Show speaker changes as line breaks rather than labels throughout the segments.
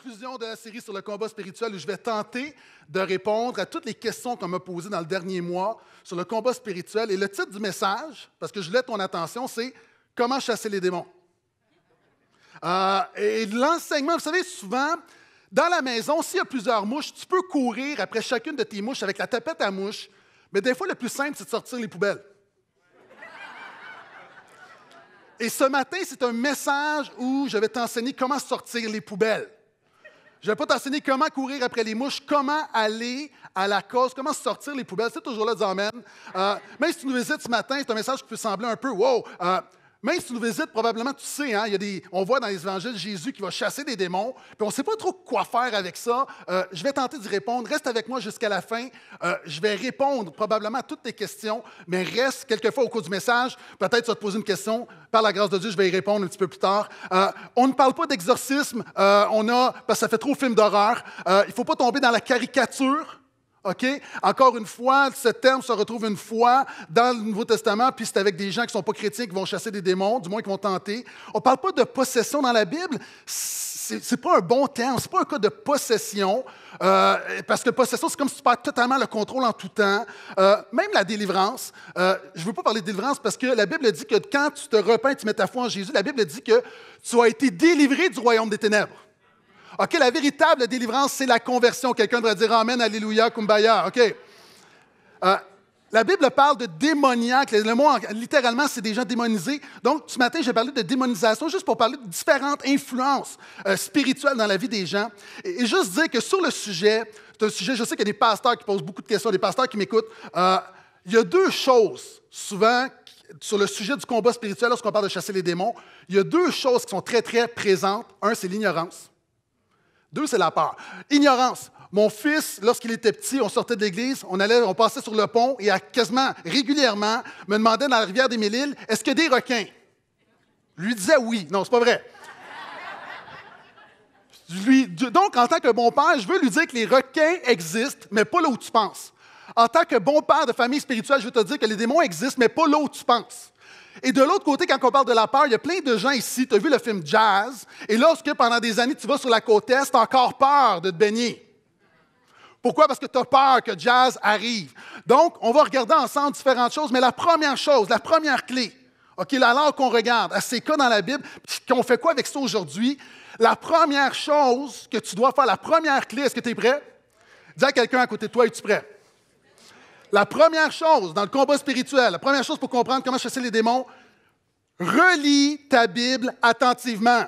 conclusion de la série sur le combat spirituel où je vais tenter de répondre à toutes les questions qu'on m'a posées dans le dernier mois sur le combat spirituel. Et le titre du message, parce que je l'ai ton attention, c'est Comment chasser les démons. Euh, et l'enseignement, vous savez, souvent, dans la maison, s'il y a plusieurs mouches, tu peux courir après chacune de tes mouches avec la tapette à mouches, mais des fois, le plus simple, c'est de sortir les poubelles. Et ce matin, c'est un message où je vais t'enseigner comment sortir les poubelles. Je ne vais pas t'enseigner comment courir après les mouches, comment aller à la cause, comment sortir les poubelles. C'est toujours là, dis « Amen euh, ». même si tu nous visites ce matin, c'est un message qui peut sembler un peu wow. Euh, même si tu nous visites, probablement tu sais, hein, il y a des, on voit dans les évangiles Jésus qui va chasser des démons, puis on ne sait pas trop quoi faire avec ça. Euh, je vais tenter d'y répondre. Reste avec moi jusqu'à la fin. Euh, je vais répondre probablement à toutes tes questions, mais reste quelquefois au cours du message. Peut-être tu vas te poser une question. Par la grâce de Dieu, je vais y répondre un petit peu plus tard. Euh, on ne parle pas d'exorcisme. on a, parce que ça fait trop film d'horreur. il ne faut pas tomber dans la caricature. OK? Encore une fois, ce terme se retrouve une fois dans le Nouveau Testament, puis c'est avec des gens qui ne sont pas critiques qui vont chasser des démons, du moins qui vont tenter. On ne parle pas de possession dans la Bible. Ce n'est pas un bon terme, ce n'est pas un cas de possession, euh, parce que possession, c'est comme si tu perds totalement le contrôle en tout temps. Euh, même la délivrance, euh, je ne veux pas parler de délivrance parce que la Bible dit que quand tu te repens, tu mets ta foi en Jésus, la Bible dit que tu as été délivré du royaume des ténèbres. OK, la véritable délivrance, c'est la conversion. Quelqu'un devrait dire Amen, Alléluia, Kumbaya. OK. Euh, la Bible parle de démoniaque. Le mot, littéralement, c'est des gens démonisés. Donc, ce matin, j'ai parlé de démonisation juste pour parler de différentes influences euh, spirituelles dans la vie des gens. Et, juste dire que sur le sujet, c'est un sujet, je sais qu'il y a des pasteurs qui posent beaucoup de questions, des pasteurs qui m'écoutent. Euh, il y a deux choses, souvent, sur le sujet du combat spirituel, lorsqu'on parle de chasser les démons, il y a deux choses qui sont très, très présentes. Un, c'est l'ignorance. Deux, c'est la peur. Ignorance. Mon fils, lorsqu'il était petit, on sortait de l'église, on allait, on passait sur le pont et quasiment régulièrement me demandait dans la rivière des mille est-ce qu'il y a des requins? Je lui disais oui. Non, c'est pas vrai. Lui, donc, en tant que bon père, je veux lui dire que les requins existent, mais pas là où tu penses. En tant que bon père de famille spirituelle, je veux te dire que les démons existent, mais pas là où tu penses. Et de l'autre côté, quand on parle de la peur, il y a plein de gens ici, tu as vu le film Jazz, et lorsque pendant des années tu vas sur la côte Est, tu as encore peur de te baigner. Pourquoi? Parce que tu as peur que Jazz arrive. Donc, on va regarder ensemble différentes choses, mais la première chose, la première clé, OK, alors qu'on regarde C'est ces dans la Bible, qu'on fait quoi avec ça aujourd'hui? La première chose que tu dois faire, la première clé, est-ce que tu es prêt? Dis à quelqu'un à côté de toi, es-tu prêt? La première chose dans le combat spirituel, la première chose pour comprendre comment chasser les démons, relis ta Bible attentivement.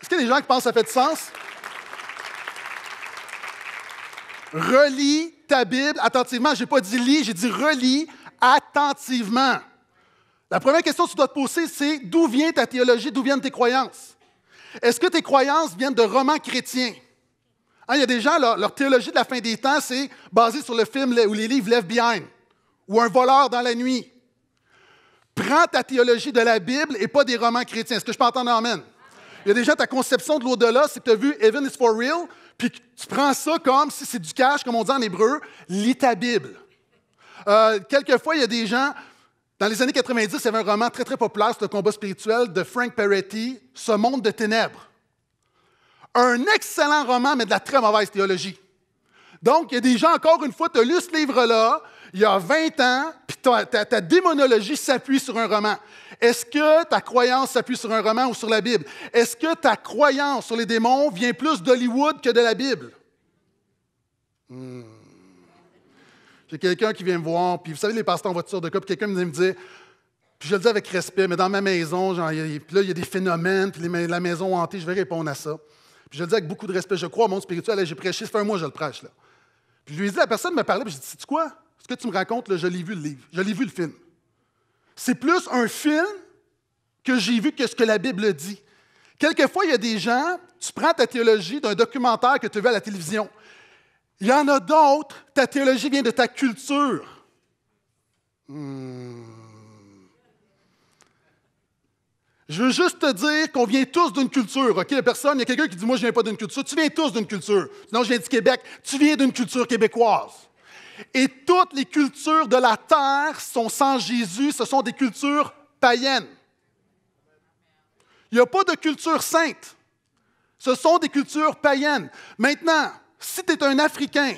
Est-ce qu'il y a des gens qui pensent que ça fait du sens? Relis ta Bible attentivement. Je n'ai pas dit lis, j'ai dit relis attentivement. La première question que tu dois te poser, c'est d'où vient ta théologie, d'où viennent tes croyances? Est-ce que tes croyances viennent de romans chrétiens? Hein, il y a des gens, leur, théologie de la fin des temps, c'est basé sur le film ou les livres Left Behind ou Un voleur dans la nuit. Prends ta théologie de la Bible et pas des romans chrétiens. Est-ce que je peux entendre Amen? Il y a des gens, ta conception de l'au-delà, c'est que tu as vu Heaven is for real, puis tu prends ça comme si c'est du cash, comme on dit en hébreu, lis ta Bible. Euh, quelquefois, il y a des gens, dans les années 90, il y avait un roman très, très populaire c'était « le combat spirituel de Frank Peretti, Ce monde de ténèbres. Un excellent roman, mais de la très mauvaise théologie. Donc, il y a des gens, encore une fois, tu as lu ce livre-là, il y a 20 ans, puis ta, démonologie s'appuie sur un roman. Est-ce que ta croyance s'appuie sur un roman ou sur la Bible? Est-ce que ta croyance sur les démons vient plus d'Hollywood que de la Bible? Hmm. J'ai quelqu'un qui vient me voir, puis vous savez, les pasteurs en voiture de cas, puis quelqu'un vient me dire, puis je le dis avec respect, mais dans ma maison, puis là, il y a des phénomènes, puis la maison hantée, je vais répondre à ça je le dis avec beaucoup de respect, je crois au monde spirituel, j'ai prêché, c'est fait un mois que je le prêche. Là. Puis je lui ai dit, la personne me parlait, puis j'ai dit, c'est quoi? Ce que tu me racontes, je l'ai vu le livre, je l'ai vu le film. C'est plus un film que j'ai vu que ce que la Bible dit. Quelquefois, il y a des gens, tu prends ta théologie d'un documentaire que tu as vu à la télévision. Il y en a d'autres, ta théologie vient de ta culture. Hmm. Je veux juste te dire qu'on vient tous d'une culture, OK? personne, il y a quelqu'un qui dit Moi, je viens pas d'une culture. Tu viens tous d'une culture. Non, je viens du Québec. Tu viens d'une culture québécoise. Et toutes les cultures de la terre sont sans Jésus. Ce sont des cultures païennes. Il n'y a pas de culture sainte. Ce sont des cultures païennes. Maintenant, si tu es un Africain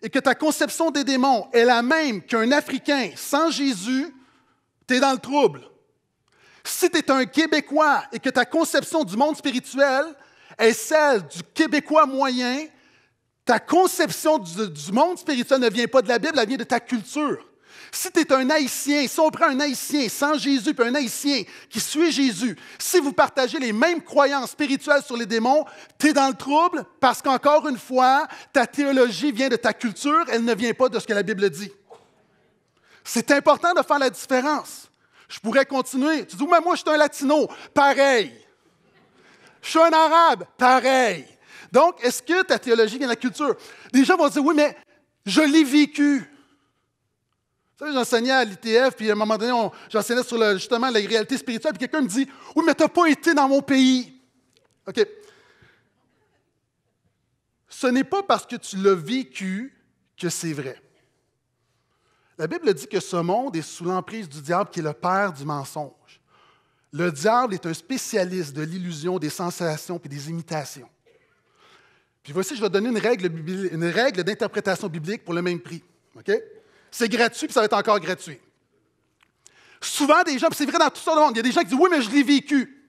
et que ta conception des démons est la même qu'un Africain sans Jésus, tu es dans le trouble. Si tu es un Québécois et que ta conception du monde spirituel est celle du Québécois moyen, ta conception du, monde spirituel ne vient pas de la Bible, elle vient de ta culture. Si tu es un haïtien, si on prend un haïtien sans Jésus, puis un haïtien qui suit Jésus, si vous partagez les mêmes croyances spirituelles sur les démons, tu es dans le trouble parce qu'encore une fois, ta théologie vient de ta culture, elle ne vient pas de ce que la Bible dit. C'est important de faire la différence. Je pourrais continuer. Tu dis, mais moi, je suis un latino. Pareil. Je suis un arabe. Pareil. Donc, est-ce que ta théologie vient de la culture? Les gens vont dire, oui, mais je l'ai vécu. Vous j'enseignais à l'ITF, puis à un moment donné, j'enseignais sur le, justement la réalité spirituelle, puis quelqu'un me dit, oui, mais tu n'as pas été dans mon pays. OK. Ce n'est pas parce que tu l'as vécu que c'est vrai. La Bible dit que ce monde est sous l'emprise du diable qui est le père du mensonge. Le diable est un spécialiste de l'illusion, des sensations et des imitations. Puis voici, je vais donner une règle, d'interprétation biblique pour le même prix. C'est gratuit, puis ça va être encore gratuit. Souvent, des gens, c'est vrai dans tout le monde, il y a des gens qui disent Oui, mais je l'ai vécu.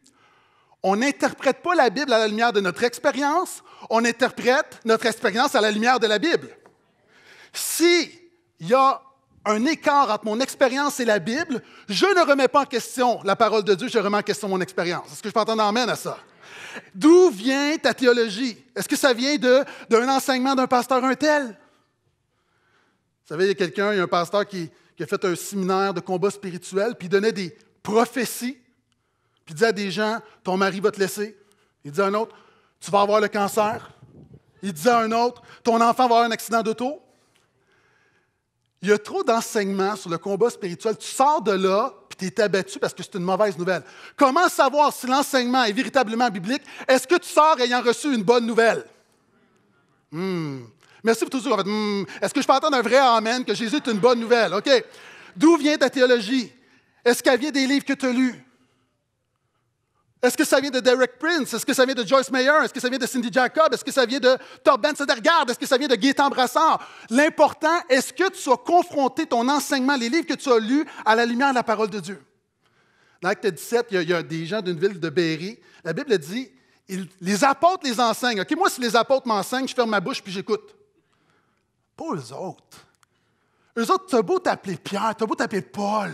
On n'interprète pas la Bible à la lumière de notre expérience, on interprète notre expérience à la lumière de la Bible. Si il y a un écart entre mon expérience et la Bible, je ne remets pas en question la parole de Dieu, je remets en question mon expérience. Est-ce que je peux entendre amène à ça? D'où vient ta théologie? Est-ce que ça vient d'un enseignement d'un pasteur un tel? Vous savez, il y a quelqu'un, il y a un pasteur qui, a fait un séminaire de combat spirituel, puis donnait des prophéties, puis il disait à des gens, ton mari va te laisser. Il disait à un autre, tu vas avoir le cancer. Il disait à un autre, ton enfant va avoir un accident d'auto. Il y a trop d'enseignements sur le combat spirituel. Tu sors de là, puis tu es abattu parce que c'est une mauvaise nouvelle. Comment savoir si l'enseignement est véritablement biblique? Est-ce que tu sors ayant reçu une bonne nouvelle? Hmm. Merci pour toujours. Hmm. Est-ce que je peux entendre un vrai Amen que Jésus est une bonne nouvelle? OK. D'où vient ta théologie? Est-ce qu'elle vient des livres que tu as lus? Est-ce que ça vient de Derek Prince? Est-ce que ça vient de Joyce Mayer? Est-ce que ça vient de Cindy Jacob? Est-ce que ça vient de Torben Sedergaard? Est-ce que ça vient de Gaëtan Brassard? L'important, est-ce que tu as confronté ton enseignement, les livres que tu as lus, à la lumière de la parole de Dieu? Dans Acte 17, il y a, des gens d'une ville de Berry. La Bible dit les apôtres les enseignent. OK, moi, si les apôtres m'enseignent, je ferme ma bouche puis j'écoute. Pas eux autres. Eux autres, as beau t'appeler Pierre, as beau t'appeler Paul.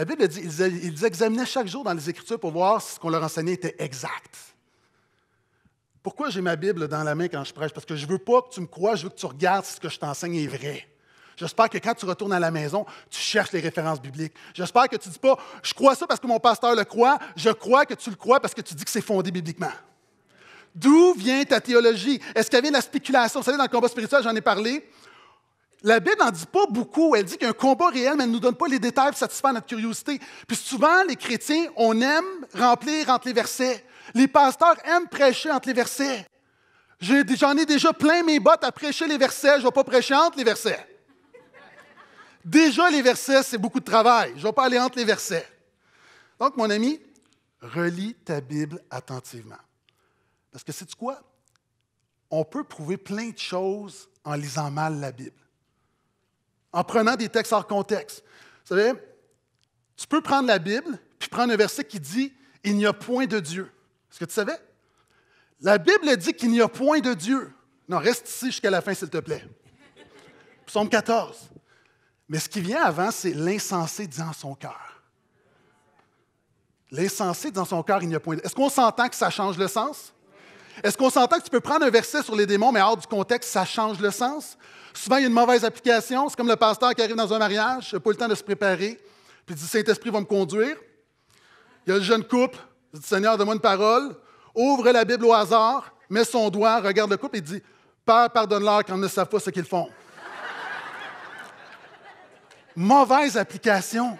La Bible dit ils examinaient chaque jour dans les Écritures pour voir si ce qu'on leur enseignait était exact. Pourquoi j'ai ma Bible dans la main quand je prêche? Parce que je ne veux pas que tu me crois, je veux que tu regardes si ce que je t'enseigne est vrai. J'espère que quand tu retournes à la maison, tu cherches les références bibliques. J'espère que tu ne dis pas je crois ça parce que mon pasteur le croit, je crois que tu le crois parce que tu dis que c'est fondé bibliquement. D'où vient ta théologie? Est-ce qu'elle vient de la spéculation? Vous savez, dans le combat spirituel, j'en ai parlé la Bible n'en dit pas beaucoup. Elle dit qu'il y a un combat réel, mais elle ne nous donne pas les détails pour satisfaire notre curiosité. Puis souvent, les chrétiens, on aime remplir entre les versets. Les pasteurs aiment prêcher entre les versets. J'en ai déjà plein mes bottes à prêcher les versets. Je ne vais pas prêcher entre les versets. Déjà, les versets, c'est beaucoup de travail. Je ne vais pas aller entre les versets. Donc, mon ami, relis ta Bible attentivement. Parce que c'est quoi? On peut prouver plein de choses en lisant mal la Bible en prenant des textes hors contexte. Vous savez, tu peux prendre la Bible, puis prendre un verset qui dit Il n'y a point de Dieu. Est-ce que tu savais? La Bible dit qu'il n'y a point de Dieu. Non, reste ici jusqu'à la fin, s'il te plaît. Psaume 14. Mais ce qui vient avant, c'est l'insensé dans son cœur. L'insensé dans son cœur, il n'y a point de... Est-ce qu'on s'entend que ça change le sens? Est-ce qu'on s'entend que tu peux prendre un verset sur les démons, mais hors du contexte, ça change le sens? Souvent, il y a une mauvaise application. C'est comme le pasteur qui arrive dans un mariage, il n'a pas le temps de se préparer, puis il dit Saint-Esprit va me conduire. Il y a le jeune couple, il dit Seigneur, donne-moi une parole, ouvre la Bible au hasard, met son doigt, regarde le couple et dit Père, pardonne-leur quand ils ne savent pas ce qu'ils font. mauvaise application.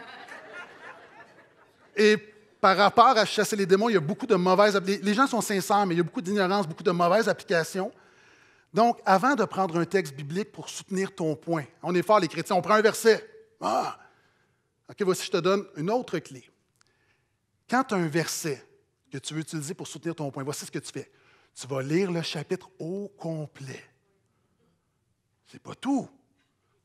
Et par rapport à chasser les démons, il y a beaucoup de mauvaises. Les gens sont sincères, mais il y a beaucoup d'ignorance, beaucoup de mauvaises applications. Donc, avant de prendre un texte biblique pour soutenir ton point, on est fort les chrétiens, on prend un verset. Ah! OK, voici, je te donne une autre clé. Quand tu as un verset que tu veux utiliser pour soutenir ton point, voici ce que tu fais. Tu vas lire le chapitre au complet. C'est pas tout.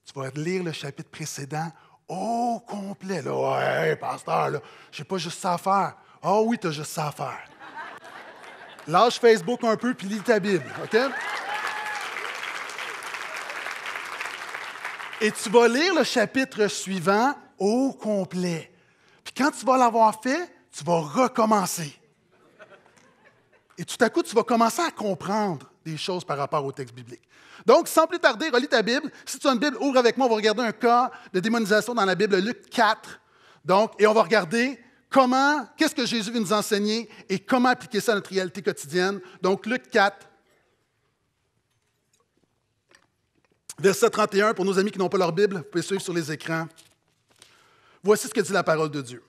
Tu vas lire le chapitre précédent au complet. Là, pasteur, là, j'ai pas juste ça à faire. Ah oh, oui, t'as juste ça à faire. Lâche Facebook un peu puis lis ta Bible, OK? Et tu vas lire le chapitre suivant au complet. Puis quand tu vas l'avoir fait, tu vas recommencer. Et tout à coup, tu vas commencer à comprendre des choses par rapport au texte biblique. Donc, sans plus tarder, relis ta Bible. Si tu as une Bible, ouvre avec moi. On va regarder un cas de démonisation dans la Bible, Luc 4. Donc, et on va regarder comment, qu'est-ce que Jésus veut nous enseigner et comment appliquer ça à notre réalité quotidienne. Donc, Luc 4, verset 31, pour nos amis qui n'ont pas leur Bible, vous pouvez suivre sur les écrans. Voici ce que dit la parole de Dieu.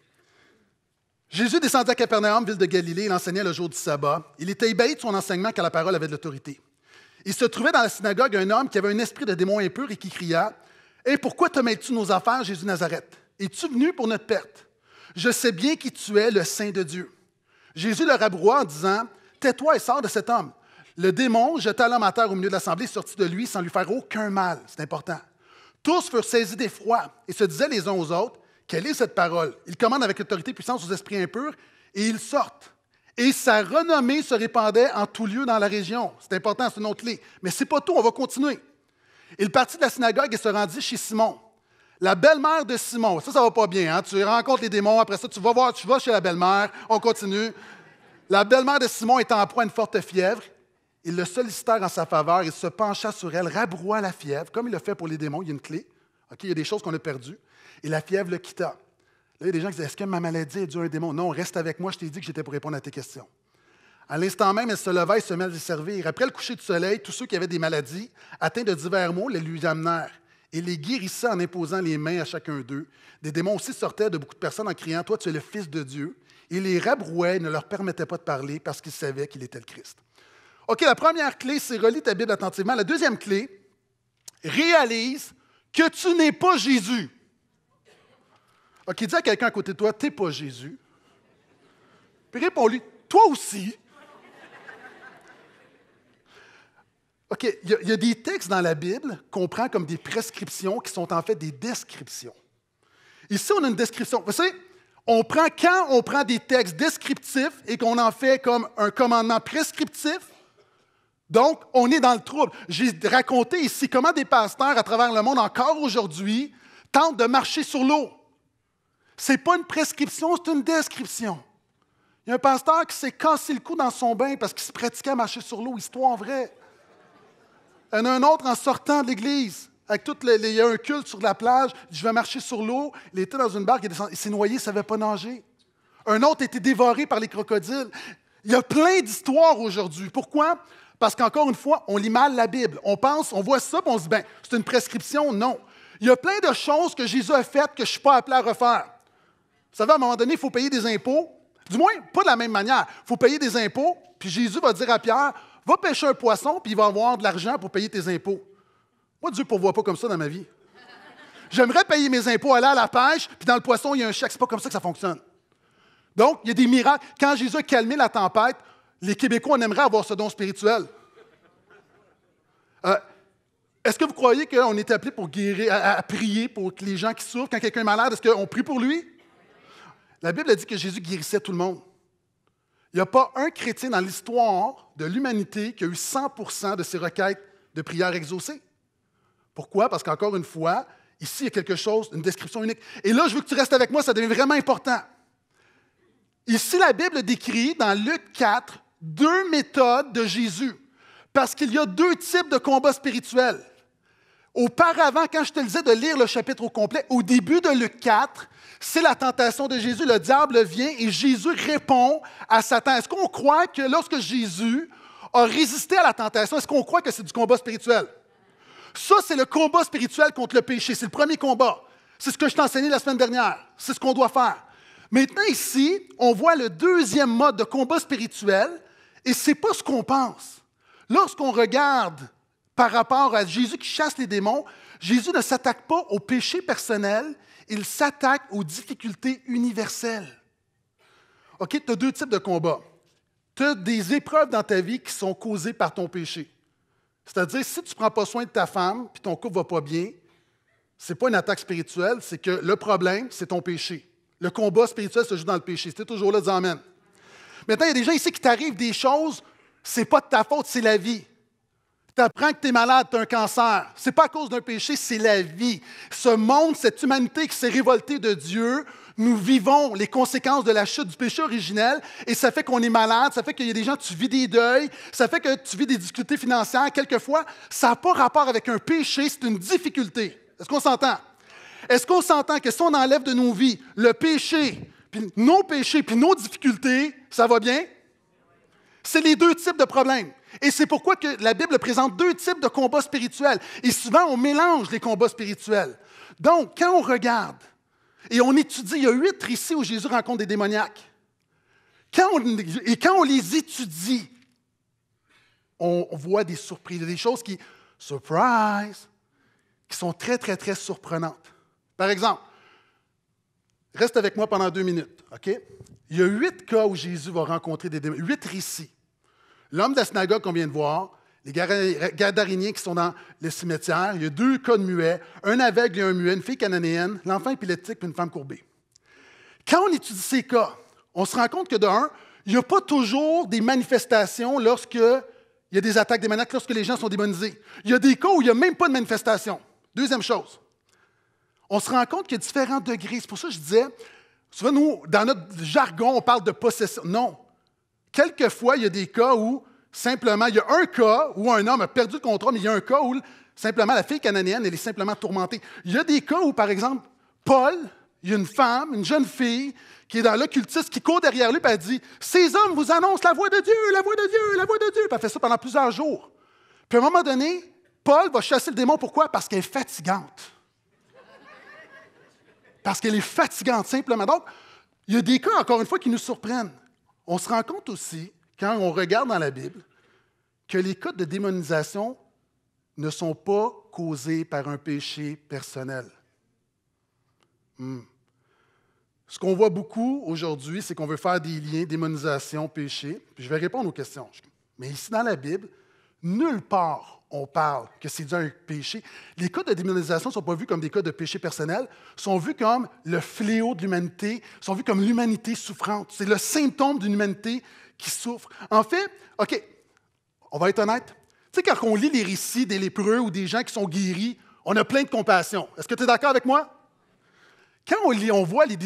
Jésus descendit à Capernaum, ville de Galilée, et enseignait le jour du sabbat. Il était ébahi de son enseignement car la parole avait de l'autorité. Il se trouvait dans la synagogue un homme qui avait un esprit de démon impur et qui cria Et hein, pourquoi te mêles-tu nos affaires, Jésus Nazareth Es-tu venu pour notre perte Je sais bien qui tu es, le Saint de Dieu. Jésus le rabroua en disant Tais-toi et sors de cet homme. Le démon jeta l'homme à terre au milieu de l'assemblée, sortit de lui sans lui faire aucun mal. C'est important. Tous furent saisis d'effroi et se disaient les uns aux autres quelle est cette parole? Il commande avec autorité et puissance aux esprits impurs et ils sortent. Et sa renommée se répandait en tout lieu dans la région. C'est important, c'est une autre clé. Mais c'est pas tout, on va continuer. Il partit de la synagogue et se rendit chez Simon. La belle-mère de Simon, ça, ça va pas bien. Hein? Tu rencontres les démons, après ça, tu vas voir, tu vas chez la belle-mère, on continue. La belle-mère de Simon est en proie à une forte fièvre. Il le sollicitèrent en sa faveur, il se pencha sur elle, rabroua la fièvre, comme il le fait pour les démons, il y a une clé. il y a des choses qu'on a perdues. Et la fièvre le quitta. Là, il y a des gens qui disent Est-ce que ma maladie est due à un démon Non, reste avec moi, je t'ai dit que j'étais pour répondre à tes questions. À l'instant même, elle se leva et se mit à servir. Après le coucher du soleil, tous ceux qui avaient des maladies, atteints de divers maux, les lui amenèrent et les guérissait en imposant les mains à chacun d'eux. Des démons aussi sortaient de beaucoup de personnes en criant Toi, tu es le Fils de Dieu. Et les rabrouaient et ne leur permettaient pas de parler parce qu'ils savaient qu'il était le Christ. OK, la première clé, c'est relis ta Bible attentivement. La deuxième clé, réalise que tu n'es pas Jésus. OK, ah, dis à quelqu'un à côté de toi, t'es pas Jésus. Puis réponds-lui, toi aussi. OK, il y, y, a des textes dans la Bible qu'on prend comme des prescriptions qui sont en fait des descriptions. Ici, on a une description. Vous savez, on prend quand on prend des textes descriptifs et qu'on en fait comme un commandement prescriptif, donc on est dans le trouble. J'ai raconté ici comment des pasteurs à travers le monde encore aujourd'hui tentent de marcher sur l'eau. Ce n'est pas une prescription, c'est une description. Il y a un pasteur qui s'est cassé le cou dans son bain parce qu'il se pratiquait à marcher sur l'eau, histoire vraie. Il y en a un autre en sortant de l'église. Avec toutes il y a un culte sur la plage, je vais marcher sur l'eau. Il était dans une barque, il, s'est noyé, il ne savait pas nager. Un autre a été dévoré par les crocodiles. Il y a plein d'histoires aujourd'hui. Pourquoi? Parce qu'encore une fois, on lit mal la Bible. On pense, on voit ça, on se dit, ben, c'est une prescription. Non. Il y a plein de choses que Jésus a faites que je ne suis pas appelé à refaire. Vous savez, à un moment donné, il faut payer des impôts. Du moins, pas de la même manière. Il faut payer des impôts, puis Jésus va dire à Pierre Va pêcher un poisson, puis il va avoir de l'argent pour payer tes impôts. Moi, Dieu ne pourvoit pas comme ça dans ma vie. J'aimerais payer mes impôts, aller à la pêche, puis dans le poisson, il y a un chèque. C'est pas comme ça que ça fonctionne. Donc, il y a des miracles. Quand Jésus a calmé la tempête, les Québécois, on aimerait avoir ce don spirituel. Euh, est-ce que vous croyez qu'on est appelé pour guérir, à, prier pour les gens qui souffrent, quand quelqu'un est malade, est-ce qu'on prie pour lui? La Bible dit que Jésus guérissait tout le monde. Il n'y a pas un chrétien dans l'histoire de l'humanité qui a eu 100 de ses requêtes de prière exaucées. Pourquoi? Parce qu'encore une fois, ici, il y a quelque chose, une description unique. Et là, je veux que tu restes avec moi, ça devient vraiment important. Ici, la Bible décrit dans Luc 4 deux méthodes de Jésus, parce qu'il y a deux types de combats spirituels. Auparavant, quand je te disais de lire le chapitre au complet, au début de Luc 4, c'est la tentation de Jésus. Le diable vient et Jésus répond à Satan. Est-ce qu'on croit que lorsque Jésus a résisté à la tentation, est-ce qu'on croit que c'est du combat spirituel? Ça, c'est le combat spirituel contre le péché. C'est le premier combat. C'est ce que je t'ai enseigné la semaine dernière. C'est ce qu'on doit faire. Maintenant, ici, on voit le deuxième mode de combat spirituel et ce n'est pas ce qu'on pense. Lorsqu'on regarde par rapport à Jésus qui chasse les démons, Jésus ne s'attaque pas au péché personnel, il s'attaque aux difficultés universelles. OK, tu as deux types de combats. Tu as des épreuves dans ta vie qui sont causées par ton péché. C'est-à-dire, si tu ne prends pas soin de ta femme, puis ton couple ne va pas bien, ce n'est pas une attaque spirituelle, c'est que le problème, c'est ton péché. Le combat spirituel se joue dans le péché. C'était toujours là, dis Amen. Maintenant, il y a des gens ici qui t'arrivent des choses, c'est pas de ta faute, c'est la vie. Tu apprends que tu es malade, tu as un cancer. C'est pas à cause d'un péché, c'est la vie. Ce monde, cette humanité qui s'est révoltée de Dieu, nous vivons les conséquences de la chute du péché originel et ça fait qu'on est malade, ça fait qu'il y a des gens, tu vis des deuils, ça fait que tu vis des difficultés financières. Quelquefois, ça n'a pas rapport avec un péché, c'est une difficulté. Est-ce qu'on s'entend? Est-ce qu'on s'entend que si on enlève de nos vies le péché, puis nos péchés, puis nos difficultés, ça va bien? C'est les deux types de problèmes. Et c'est pourquoi que la Bible présente deux types de combats spirituels. Et souvent, on mélange les combats spirituels. Donc, quand on regarde et on étudie, il y a huit récits où Jésus rencontre des démoniaques. Quand et quand on les étudie, on voit des surprises, des choses qui, surprise, qui sont très, très, très surprenantes. Par exemple, reste avec moi pendant deux minutes, OK? Il y a huit cas où Jésus va rencontrer des démoniaques, huit récits. L'homme de la synagogue qu'on vient de voir, les gardariniens qui sont dans le cimetière, il y a deux cas de muets, un aveugle et un muet, une fille cananéenne, l'enfant épileptique et une femme courbée. Quand on étudie ces cas, on se rend compte que d'un, il n'y a pas toujours des manifestations lorsque y a des attaques des manacles, lorsque les gens sont démonisés. Il y a des cas où il n'y a même pas de manifestation. Deuxième chose, on se rend compte qu'il y a différents degrés. C'est pour ça que je disais, souvent nous, dans notre jargon, on parle de possession. Non, quelquefois, il y a des cas où, simplement, il y a un cas où un homme a perdu le contrôle, mais il y a un cas où, simplement, la fille cananéenne, elle est simplement tourmentée. Il y a des cas où, par exemple, Paul, il y a une femme, une jeune fille, qui est dans l'occultisme, qui court derrière lui, puis elle dit Ces hommes vous annoncent la voix de Dieu, la voix de Dieu, la voix de Dieu. Puis elle fait ça pendant plusieurs jours. Puis à un moment donné, Paul va chasser le démon. Pourquoi Parce qu'elle est fatigante. Parce qu'elle est fatigante, simplement. Donc, il y a des cas, encore une fois, qui nous surprennent. On se rend compte aussi, quand on regarde dans la Bible, que les cas de démonisation ne sont pas causés par un péché personnel. Hmm. Ce qu'on voit beaucoup aujourd'hui, c'est qu'on veut faire des liens, démonisation, péché. Puis je vais répondre aux questions. Mais ici, dans la Bible, Nulle part on parle que c'est un péché. Les cas de démonisation ne sont pas vus comme des cas de péché personnel, sont vus comme le fléau de l'humanité, sont vus comme l'humanité souffrante. C'est le symptôme d'une humanité qui souffre. En fait, OK, on va être honnête. Tu sais, quand on lit les récits des lépreux ou des gens qui sont guéris, on a plein de compassion. Est-ce que tu es d'accord avec moi? Quand on, lit, on, voit les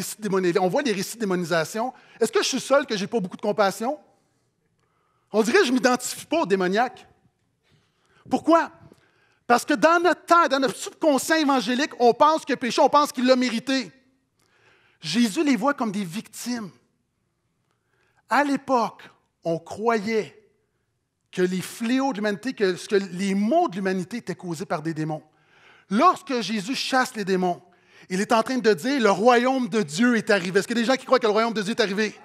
on voit les récits de démonisation, est-ce que je suis seul que j'ai pas beaucoup de compassion? On dirait que je ne m'identifie pas au démoniaque. Pourquoi? Parce que dans notre temps, dans notre subconscient évangélique, on pense que péché, on pense qu'il l'a mérité. Jésus les voit comme des victimes. À l'époque, on croyait que les fléaux de l'humanité, que, que les maux de l'humanité étaient causés par des démons. Lorsque Jésus chasse les démons, il est en train de dire le royaume de Dieu est arrivé. Est-ce qu'il y a des gens qui croient que le royaume de Dieu est arrivé?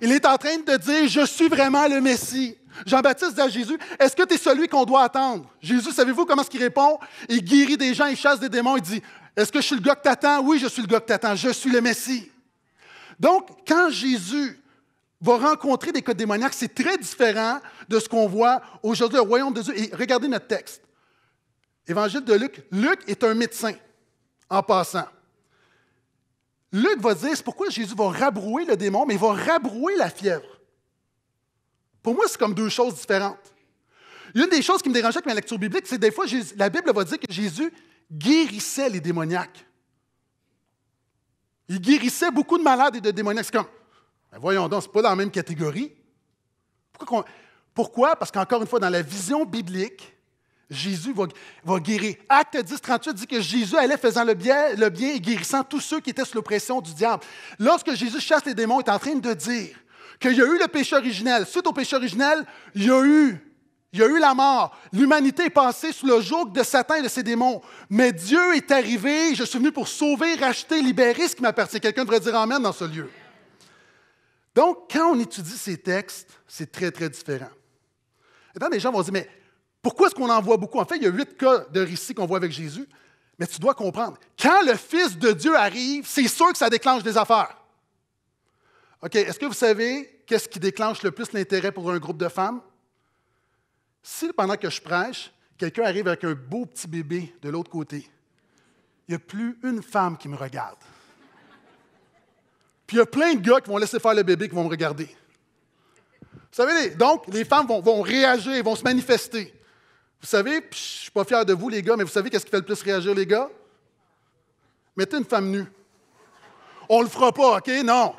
Il est en train de dire je suis vraiment le Messie. Jean-Baptiste dit à Jésus, est-ce que tu es celui qu'on doit attendre? Jésus, savez-vous comment ce qu'il répond? Il guérit des gens, il chasse des démons, il dit, est-ce que je suis le gars que t'attends? Oui, je suis le gars que t'attends, je suis le Messie. Donc, quand Jésus va rencontrer des codes démoniaques, c'est très différent de ce qu'on voit aujourd'hui au royaume de Dieu. Et regardez notre texte. Évangile de Luc. Luc est un médecin, en passant. Luc va dire, c'est pourquoi Jésus va rabrouer le démon, mais il va rabrouer la fièvre. Pour moi, c'est comme deux choses différentes. Une des choses qui me dérangeait avec ma lecture biblique, c'est des fois, la Bible va dire que Jésus guérissait les démoniaques. Il guérissait beaucoup de malades et de démoniaques. C'est comme, ben voyons donc, c'est pas dans la même catégorie. Pourquoi? Parce qu'encore une fois, dans la vision biblique, Jésus va, guérir. Acte 10, 38 dit que Jésus allait faisant le bien, le bien et guérissant tous ceux qui étaient sous l'oppression du diable. Lorsque Jésus chasse les démons, il est en train de dire qu'il y a eu le péché originel. Suite au péché originel, il y a eu, la mort. L'humanité est passée sous le joug de Satan et de ses démons. Mais Dieu est arrivé, je suis venu pour sauver, racheter, libérer ce qui m'appartient. Quelqu'un devrait dire Amen dans ce lieu. Donc, quand on étudie ces textes, c'est très, très différent. Et les gens vont dire, mais pourquoi est-ce qu'on en voit beaucoup? En fait, il y a huit cas de récits qu'on voit avec Jésus, mais tu dois comprendre. Quand le Fils de Dieu arrive, c'est sûr que ça déclenche des affaires. OK, est-ce que vous savez qu'est-ce qui déclenche le plus l'intérêt pour un groupe de femmes? Si pendant que je prêche, quelqu'un arrive avec un beau petit bébé de l'autre côté, il n'y a plus une femme qui me regarde. Puis il y a plein de gars qui vont laisser faire le bébé, qui vont me regarder. Vous savez, donc les femmes vont, vont réagir, vont se manifester. Vous savez, je suis pas fier de vous les gars, mais vous savez qu'est-ce qui fait le plus réagir les gars? Mettez une femme nue. On le fera pas, OK? Non.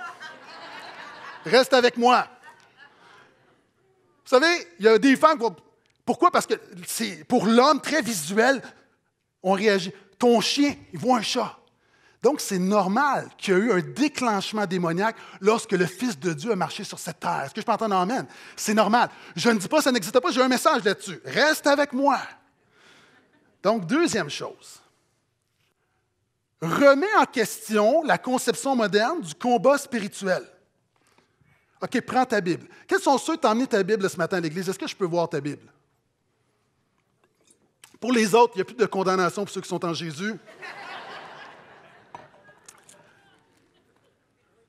Reste avec moi. Vous savez, il y a des femmes. Pourquoi? Parce que pour l'homme très visuel, on réagit. Ton chien, il voit un chat. Donc, c'est normal qu'il y ait eu un déclenchement démoniaque lorsque le Fils de Dieu a marché sur cette terre. Est-ce que je peux entendre Amen? C'est normal. Je ne dis pas ça n'existe pas, j'ai un message là-dessus. Reste avec moi. Donc, deuxième chose, Remets en question la conception moderne du combat spirituel. OK, prends ta Bible. Quels sont ceux qui t'ont ta Bible ce matin à l'Église? Est-ce que je peux voir ta Bible? Pour les autres, il n'y a plus de condamnation pour ceux qui sont en Jésus.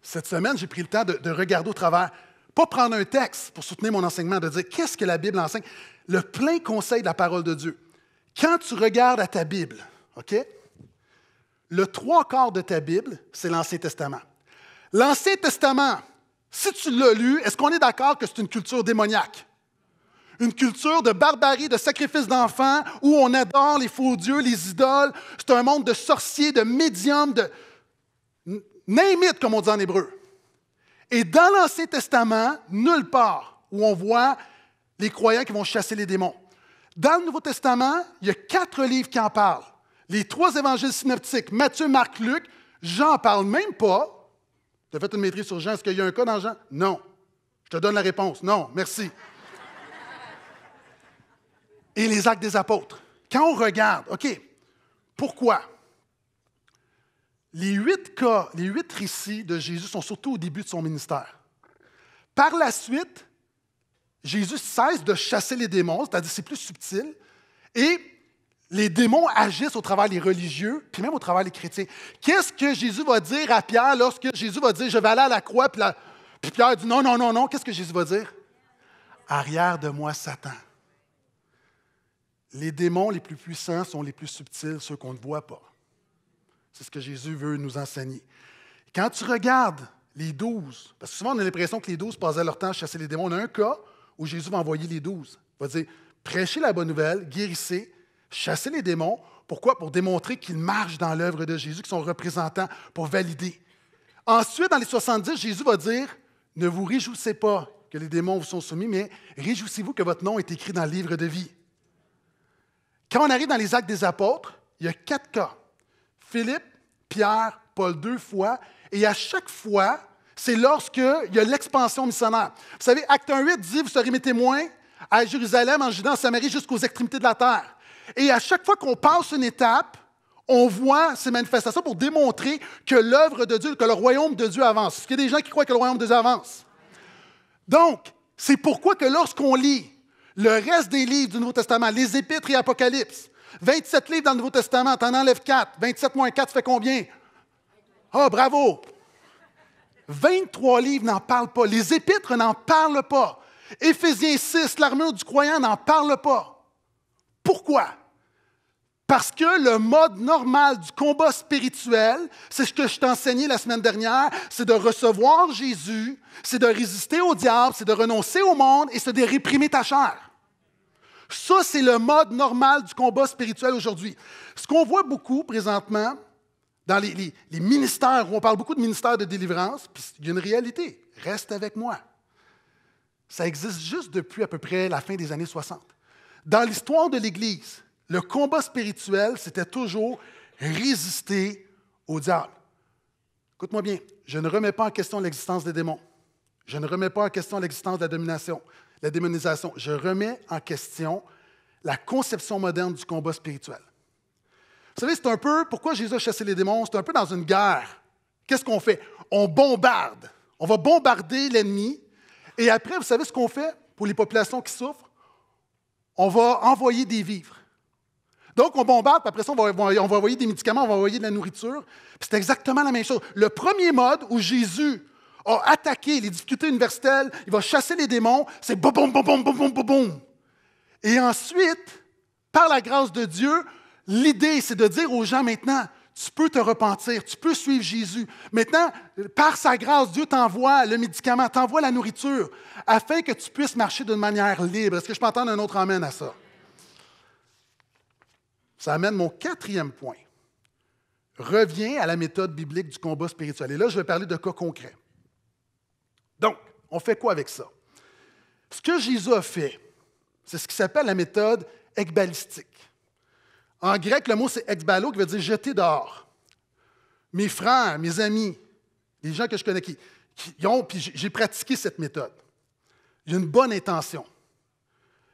Cette semaine, j'ai pris le temps de, de, regarder au travers, pas prendre un texte pour soutenir mon enseignement, de dire qu'est-ce que la Bible enseigne, le plein conseil de la parole de Dieu. Quand tu regardes à ta Bible, OK, le trois quarts de ta Bible, c'est l'Ancien Testament. L'Ancien Testament, si tu l'as lu, est-ce qu'on est, d'accord que c'est une culture démoniaque? Une culture de barbarie, de sacrifice d'enfants, où on adore les faux dieux, les idoles. C'est un monde de sorciers, de médiums, de némites, comme on dit en hébreu. Et dans l'Ancien Testament, nulle part où on voit les croyants qui vont chasser les démons. Dans le Nouveau Testament, il y a quatre livres qui en parlent. Les trois évangiles synoptiques, Matthieu, Marc, Luc, Jean parle même pas, tu as fait une maîtrise sur Jean. Est-ce qu'il y a un cas dans Jean? Non. Je te donne la réponse. Non, merci. Et les actes des apôtres. Quand on regarde, OK, pourquoi? Les huit cas, les huit récits de Jésus sont surtout au début de son ministère. Par la suite, Jésus cesse de chasser les démons, c'est-à-dire c'est plus subtil, et les démons agissent au travers des religieux, puis même au travers des chrétiens. Qu'est-ce que Jésus va dire à Pierre lorsque Jésus va dire Je vais aller à la croix, puis, Pierre dit Non, non, non, non. Qu'est-ce que Jésus va dire Arrière de moi, Satan. Les démons les plus puissants sont les plus subtils, ceux qu'on ne voit pas. C'est ce que Jésus veut nous enseigner. Quand tu regardes les douze, parce que souvent on a l'impression que les douze passaient leur temps à chasser les démons. On a un cas où Jésus va envoyer les douze. Il va dire Prêchez la bonne nouvelle, guérissez, chasser les démons. Pourquoi? Pour démontrer qu'ils marchent dans l'œuvre de Jésus, qu'ils sont représentants, pour valider. Ensuite, dans les 70, Jésus va dire, ne vous réjouissez pas que les démons vous sont soumis, mais réjouissez-vous que votre nom est écrit dans le livre de vie. Quand on arrive dans les actes des apôtres, il y a quatre cas. Philippe, Pierre, Paul deux fois, et à chaque fois, c'est lorsqu'il y a l'expansion missionnaire. Vous savez, Acte 8 dit, vous serez mes témoins à Jérusalem, en Judée, en Samarie, jusqu'aux extrémités de la terre. Et à chaque fois qu'on passe une étape, on voit ces manifestations pour démontrer que l'œuvre de Dieu, que le royaume de Dieu avance. Est-ce qu'il y a des gens qui croient que le royaume de Dieu avance? Donc, c'est pourquoi que lorsqu'on lit le reste des livres du Nouveau Testament, les Épîtres et Apocalypse, 27 livres dans le Nouveau Testament, t'en enlèves 4. 27 moins 4, ça fait combien? Ah, bravo! 23 livres n'en parlent pas. Les Épîtres n'en parlent pas. Éphésiens 6, l'armure du croyant n'en parle pas. Pourquoi? Parce que le mode normal du combat spirituel, c'est ce que je t'ai enseigné la semaine dernière, c'est de recevoir Jésus, c'est de résister au diable, c'est de renoncer au monde et c'est de réprimer ta chair. Ça, c'est le mode normal du combat spirituel aujourd'hui. Ce qu'on voit beaucoup présentement dans les, ministères, où on parle beaucoup de ministères de délivrance, puis il y a une réalité. Reste avec moi. Ça existe juste depuis à peu près la fin des années 60. Dans l'histoire de l'Église, le combat spirituel, c'était toujours résister au diable. Écoute-moi bien, je ne remets pas en question l'existence des démons. Je ne remets pas en question l'existence de la domination, la démonisation. Je remets en question la conception moderne du combat spirituel. Vous savez, c'est un peu pourquoi Jésus a chassé les démons, c'est un peu dans une guerre. Qu'est-ce qu'on fait? On bombarde. On va bombarder l'ennemi. Et après, vous savez ce qu'on fait pour les populations qui souffrent? On va envoyer des vivres. Donc, on bombarde, puis après ça, on va, envoyer des médicaments, on va envoyer de la nourriture. C'est exactement la même chose. Le premier mode où Jésus a attaqué les difficultés universelles, il va chasser les démons, c'est boum, boum, boum, boum, boum, boum, Et ensuite, par la grâce de Dieu, l'idée, c'est de dire aux gens maintenant, tu peux te repentir, tu peux suivre Jésus. Maintenant, par sa grâce, Dieu t'envoie le médicament, t'envoie la nourriture, afin que tu puisses marcher d'une manière libre. Est-ce que je peux entendre un autre amen à ça? Ça amène mon quatrième point. Reviens à la méthode biblique du combat spirituel. Et là, je vais parler de cas concrets. Donc, on fait quoi avec ça? Ce que Jésus a fait, c'est ce qui s'appelle la méthode ekbalistique. En grec, le mot c'est ekbalo qui veut dire jeter dehors. Mes frères, mes amis, les gens que je connais qui, ont, puis j'ai pratiqué cette méthode. Il y a une bonne intention,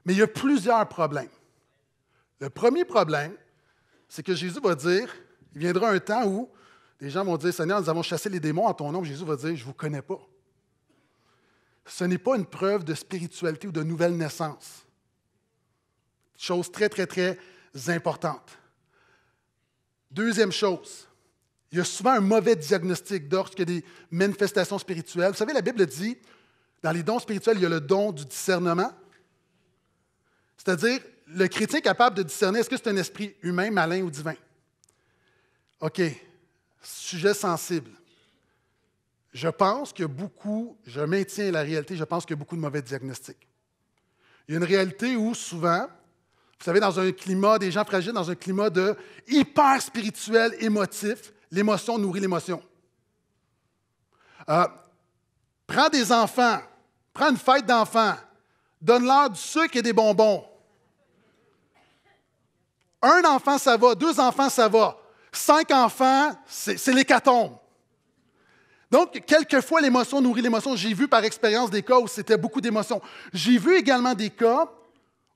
mais il y a plusieurs problèmes. Le premier problème, c'est que Jésus va dire, il viendra un temps où les gens vont dire, Seigneur, nous avons chassé les démons en ton nom. Jésus va dire, je ne vous connais pas. Ce n'est pas une preuve de spiritualité ou de nouvelle naissance. Chose très, très, très importante. Deuxième chose, il y a souvent un mauvais diagnostic lorsqu'il y a des manifestations spirituelles. Vous savez, la Bible dit, dans les dons spirituels, il y a le don du discernement. C'est-à-dire, le chrétien est capable de discerner est-ce que c'est un esprit humain, malin ou divin. OK, sujet sensible. Je pense que beaucoup, je maintiens la réalité, je pense qu'il y a beaucoup de mauvais diagnostics. Il y a une réalité où souvent, vous savez, dans un climat des gens fragiles, dans un climat de hyper spirituel, émotif, l'émotion nourrit l'émotion. Euh, prends des enfants, prends une fête d'enfants, donne-leur du sucre et des bonbons. Un enfant, ça va. Deux enfants, ça va. Cinq enfants, c'est l'hécatombe. Donc, quelquefois, l'émotion nourrit l'émotion. J'ai vu par expérience des cas où c'était beaucoup d'émotions. J'ai vu également des cas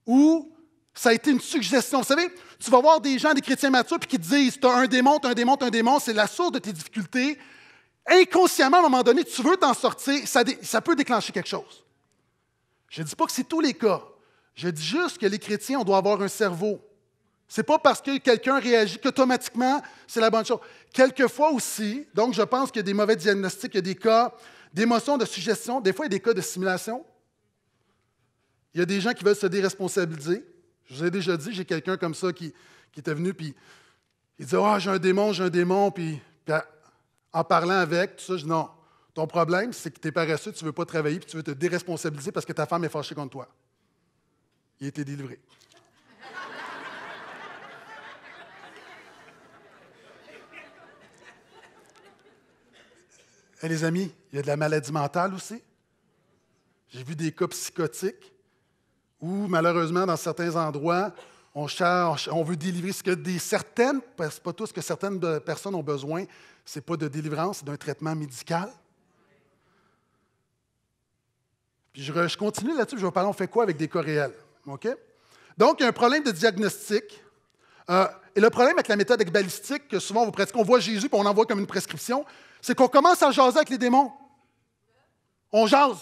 où ça a été une suggestion. Vous savez, tu vas voir des gens, des chrétiens matures, puis qui te disent Tu as un démon, tu as un démon, tu as un démon, c'est la source de tes difficultés. Inconsciemment, à un moment donné, tu veux t'en sortir, ça, ça peut déclencher quelque chose. Je ne dis pas que c'est tous les cas. Je dis juste que les chrétiens, on doit avoir un cerveau n'est pas parce que quelqu'un réagit qu'automatiquement c'est la bonne chose. Quelquefois aussi, donc je pense qu'il y a des mauvais diagnostics, il y a des cas d'émotion, de suggestion, des fois il y a des cas de simulation. Il y a des gens qui veulent se déresponsabiliser. Je vous ai déjà dit, j'ai quelqu'un comme ça qui, était venu, puis il dit Ah, j'ai un démon, j'ai un démon, puis, en parlant avec, tout ça, je dis Non, ton problème, c'est que tu es paresseux, tu ne veux pas travailler, puis tu veux te déresponsabiliser parce que ta femme est fâchée contre toi. Il était délivré. Eh, les amis, il y a de la maladie mentale aussi. J'ai vu des cas psychotiques où, malheureusement, dans certains endroits, on cherche, on veut délivrer ce que des certaines, parce pas tout ce que certaines personnes ont besoin, c'est pas de délivrance, c'est d'un traitement médical. Puis je, continue là-dessus, je vais parler, on fait quoi avec des cas réels. OK? Donc, il y a un problème de diagnostic euh, et le problème avec la méthode balistique que souvent on, pratique, on voit Jésus puis on l'envoie comme une prescription, c'est qu'on commence à jaser avec les démons. On jase.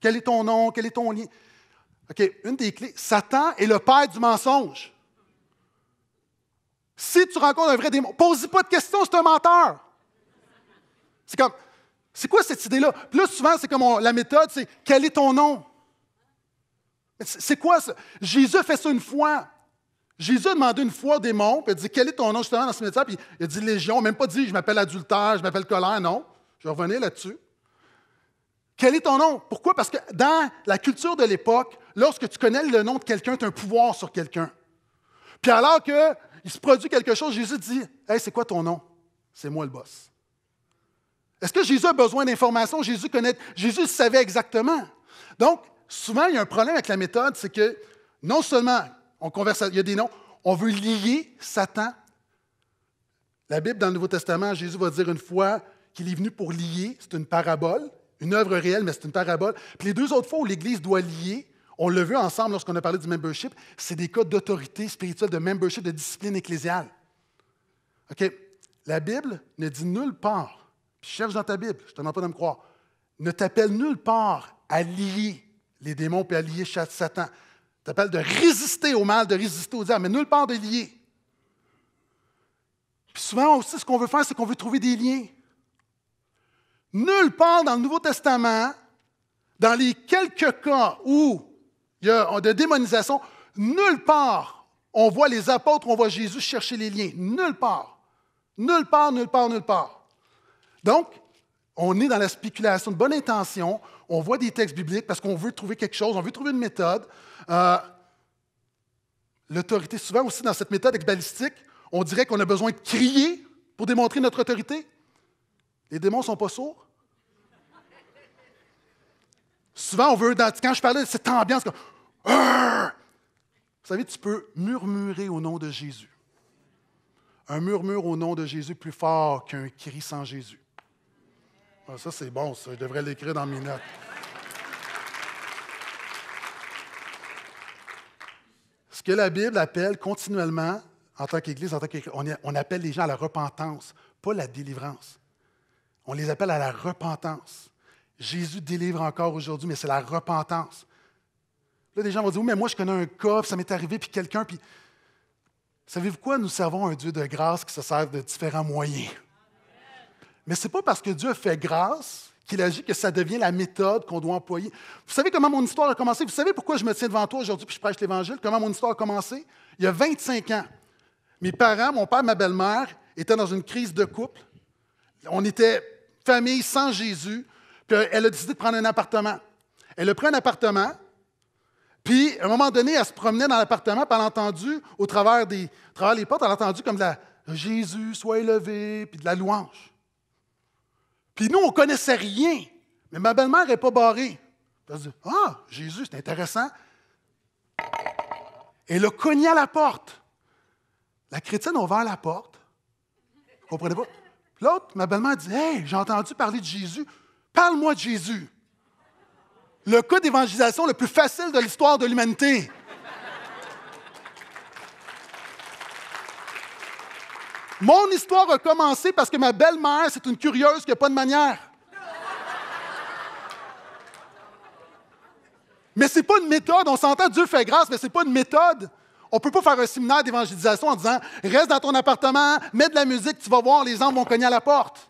Quel est ton nom? Quel est ton lien? OK, une des clés. Satan est le père du mensonge. Si tu rencontres un vrai démon, pose y pas de questions, c'est un menteur. C'est comme, c'est quoi cette idée-là? Plus souvent, c'est comme la méthode, c'est quel est ton nom? C'est quoi ça? Jésus fait ça une fois. Jésus a demandé une fois des démon, puis il a dit Quel est ton nom justement dans ce métier? Puis il a dit Légion, même pas dit Je m'appelle adultère, je m'appelle colère, non. Je vais là-dessus. Quel est ton nom? Pourquoi? Parce que dans la culture de l'époque, lorsque tu connais le nom de quelqu'un, tu as un pouvoir sur quelqu'un. Puis alors qu'il se produit quelque chose, Jésus dit Hey, c'est quoi ton nom? C'est moi le boss. Est-ce que Jésus a besoin d'informations? Jésus connaît. Jésus savait exactement. Donc, souvent, il y a un problème avec la méthode, c'est que non seulement converse, il y a des noms. On veut lier Satan. La Bible, dans le Nouveau Testament, Jésus va dire une fois qu'il est venu pour lier, c'est une parabole, une œuvre réelle, mais c'est une parabole. Puis les deux autres fois où l'Église doit lier, on l'a vu ensemble lorsqu'on a parlé du membership, c'est des cas d'autorité spirituelle, de membership, de discipline ecclésiale. OK? La Bible ne dit nulle part, puis cherche dans ta Bible, je ne te demande pas de me croire, ne t'appelle nulle part à lier les démons et à lier Satan. Ça s'appelle de résister au mal, de résister au diable, mais nulle part de lier. Puis souvent aussi, ce qu'on veut faire, c'est qu'on veut trouver des liens. Nulle part dans le Nouveau Testament, dans les quelques cas où il y a de démonisation, nulle part on voit les apôtres, on voit Jésus chercher les liens. Nulle part. Nulle part, nulle part, nulle part. Donc, on est dans la spéculation de bonne intention. On voit des textes bibliques parce qu'on veut trouver quelque chose, on veut trouver une méthode. Euh, l'autorité, souvent aussi dans cette méthode balistique, on dirait qu'on a besoin de crier pour démontrer notre autorité. Les démons ne sont pas sourds. Souvent, on veut, quand je parlais de cette ambiance, comme, vous savez, tu peux murmurer au nom de Jésus. Un murmure au nom de Jésus plus fort qu'un cri sans Jésus. Ah, ça, c'est bon, ça. Je devrais l'écrire dans mes notes. Ce que la Bible appelle continuellement, en tant qu'Église, en tant on, appelle les gens à la repentance, pas la délivrance. On les appelle à la repentance. Jésus délivre encore aujourd'hui, mais c'est la repentance. Là, des gens vont dire Oui, mais moi, je connais un cas, ça m'est arrivé, puis quelqu'un, puis. Savez-vous quoi? Nous servons un Dieu de grâce qui se sert de différents moyens. Mais ce n'est pas parce que Dieu fait grâce qu'il agit que ça devient la méthode qu'on doit employer. Vous savez comment mon histoire a commencé? Vous savez pourquoi je me tiens devant toi aujourd'hui puis je prêche l'Évangile? Comment mon histoire a commencé? Il y a 25 ans, mes parents, mon père, ma belle-mère, étaient dans une crise de couple. On était famille sans Jésus. Puis elle a décidé de prendre un appartement. Elle a pris un appartement. Puis, à un moment donné, elle se promenait dans l'appartement, puis elle a entendu, au travers, des, travers portes, elle a entendu comme de la Jésus, sois élevé, puis de la louange. Puis nous, on ne connaissait rien. Mais ma belle-mère n'est pas barrée. Elle dit Ah, Jésus, c'est intéressant. Elle le cogné à la porte. La chrétienne a ouvert la porte. Vous comprenez pas? L'autre, ma belle-mère dit Hé, j'ai entendu parler de Jésus. Parle-moi de Jésus. Le cas d'évangélisation le plus facile de l'histoire de l'humanité. Mon histoire a commencé parce que ma belle-mère, c'est une curieuse qui n'a pas de manière. Mais c'est pas une méthode. On s'entend, Dieu fait grâce, mais c'est pas une méthode. On peut pas faire un séminaire d'évangélisation en disant reste dans ton appartement, mets de la musique, tu vas voir, les gens vont cogner à la porte.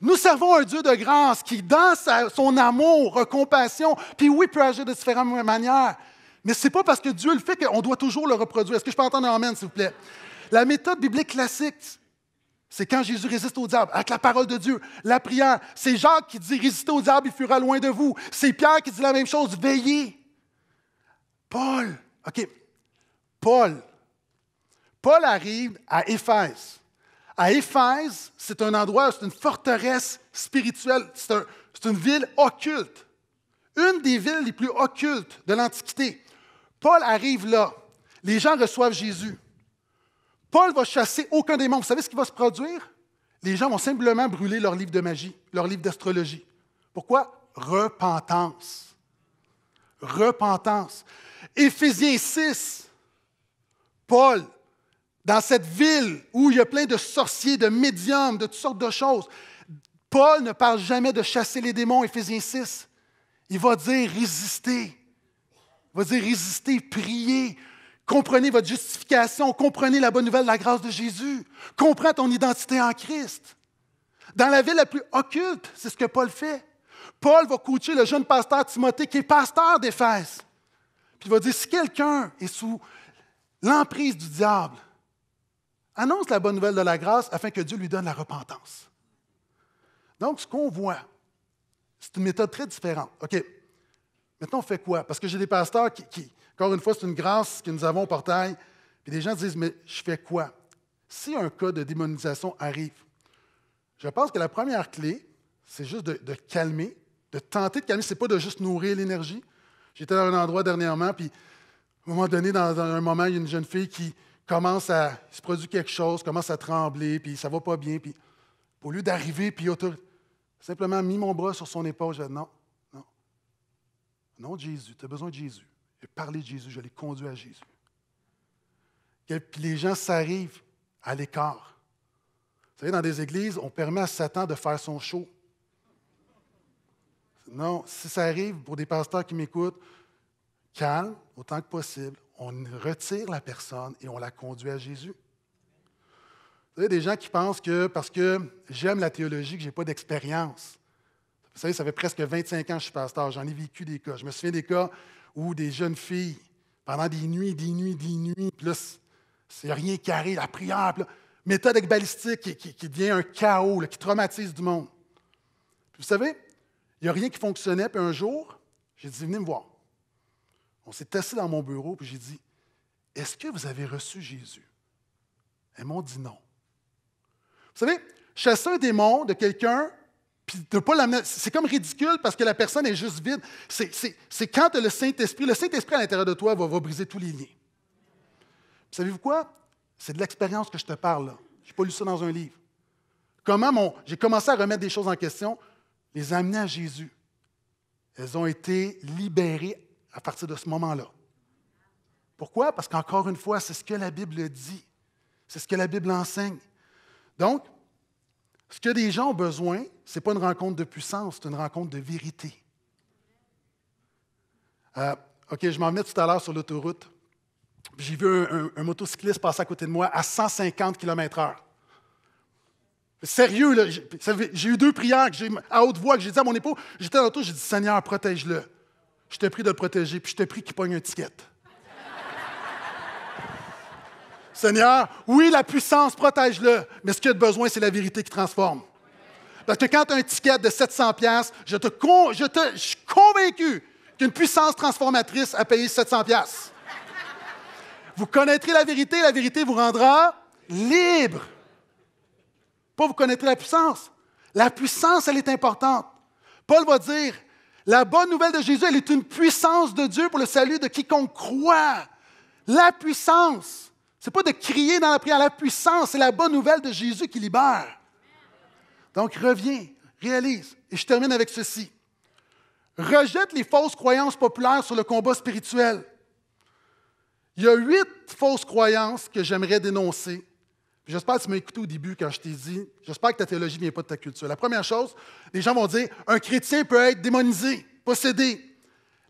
Nous servons un Dieu de grâce qui, dans son amour, compassion, puis oui, peut agir de différentes manières. Mais c'est pas parce que Dieu le fait qu'on doit toujours le reproduire. Est-ce que je peux entendre un amen, s'il vous plaît? La méthode biblique classique, c'est quand Jésus résiste au diable, avec la parole de Dieu, la prière. C'est Jacques qui dit Résistez au diable, il fuira loin de vous. C'est Pierre qui dit la même chose Veillez. Paul, OK. Paul. Paul arrive à Éphèse. À Éphèse, c'est un endroit, c'est une forteresse spirituelle, c'est une ville occulte. Une des villes les plus occultes de l'Antiquité. Paul arrive là. Les gens reçoivent Jésus. Paul va chasser aucun démon. Vous savez ce qui va se produire? Les gens vont simplement brûler leur livre de magie, leur livre d'astrologie. Pourquoi? Repentance. Repentance. Éphésiens 6, Paul, dans cette ville où il y a plein de sorciers, de médiums, de toutes sortes de choses, Paul ne parle jamais de chasser les démons, Éphésiens 6. Il va dire résister. Il va dire résister, prier, Comprenez votre justification, comprenez la bonne nouvelle de la grâce de Jésus, comprenez ton identité en Christ. Dans la ville la plus occulte, c'est ce que Paul fait. Paul va coacher le jeune pasteur Timothée qui est pasteur d'Éphèse. Puis il va dire, si quelqu'un est sous l'emprise du diable, annonce la bonne nouvelle de la grâce afin que Dieu lui donne la repentance. Donc, ce qu'on voit, c'est une méthode très différente. OK, maintenant on fait quoi? Parce que j'ai des pasteurs qui encore une fois, c'est une grâce que nous avons au portail. Puis des gens disent, mais je fais quoi? Si un cas de démonisation arrive, je pense que la première clé, c'est juste de, calmer, de tenter de calmer. Ce n'est pas de juste nourrir l'énergie. J'étais dans un endroit dernièrement, puis à un moment donné, dans, un moment, il y a une jeune fille qui commence à se produit quelque chose, commence à trembler, puis ça ne va pas bien. Puis au lieu d'arriver, puis autour, simplement mis mon bras sur son épaule, je dis non, non. Non, Jésus, tu as besoin de Jésus parler de Jésus, je l'ai conduit à Jésus. Puis les gens s'arrivent à l'écart. Vous savez, dans des églises, on permet à Satan de faire son show. Non, si ça arrive pour des pasteurs qui m'écoutent, calme autant que possible. On retire la personne et on la conduit à Jésus. Vous savez, des gens qui pensent que parce que j'aime la théologie, que je n'ai pas d'expérience. Vous savez, ça fait presque 25 ans que je suis pasteur. J'en ai vécu des cas. Je me souviens des cas ou des jeunes filles pendant des nuits, des nuits, des nuits. Puis là, c'est rien carré, la prière. méthode balistique qui, qui, devient un chaos, qui traumatise du monde. vous savez, il n'y a rien qui fonctionnait. Puis un jour, j'ai dit, venez me voir. On s'est assis dans mon bureau, puis j'ai dit, est-ce que vous avez reçu Jésus? Elles m'ont dit non. Vous savez, chasser un démon de quelqu'un puis pas C'est comme ridicule parce que la personne est juste vide. C'est quand tu as le Saint-Esprit. Le Saint-Esprit à l'intérieur de toi va, va, briser tous les liens. Savez-vous quoi? C'est de l'expérience que je te parle là. Je n'ai pas lu ça dans un livre. Comment mon. J'ai commencé à remettre des choses en question, les amener à Jésus. Elles ont été libérées à partir de ce moment-là. Pourquoi? Parce qu'encore une fois, c'est ce que la Bible dit. C'est ce que la Bible enseigne. Donc, ce que des gens ont besoin, ce n'est pas une rencontre de puissance, c'est une rencontre de vérité. Euh, OK, je m'en mets tout à l'heure sur l'autoroute. J'ai vu un, motocycliste passer à côté de moi à 150 km/h. Sérieux, là, j'ai eu deux prières à haute voix que j'ai dit à mon époux. J'étais dans l'auto, j'ai dit Seigneur, protège-le. Je t'ai pris de le protéger, puis je t'ai pris qu'il pogne un ticket. Seigneur, oui, la puissance, protège-le, mais ce qu'il a de besoin, c'est la vérité qui transforme. Parce que quand tu as un ticket de 700 pièces, je, suis convaincu qu'une puissance transformatrice a payé 700 pièces. Vous connaîtrez la vérité, la vérité vous rendra libre. Pas vous connaîtrez la puissance. La puissance, elle est importante. Paul va dire, la bonne nouvelle de Jésus, elle est une puissance de Dieu pour le salut de quiconque croit. La puissance n'est pas de crier dans la prière. La puissance, c'est la bonne nouvelle de Jésus qui libère. Donc reviens, réalise. Et je termine avec ceci. Rejette les fausses croyances populaires sur le combat spirituel. Il y a huit fausses croyances que j'aimerais dénoncer. J'espère que tu m'as écouté au début quand je t'ai dit, j'espère que ta théologie ne vient pas de ta culture. La première chose, les gens vont dire, un chrétien peut être démonisé, possédé.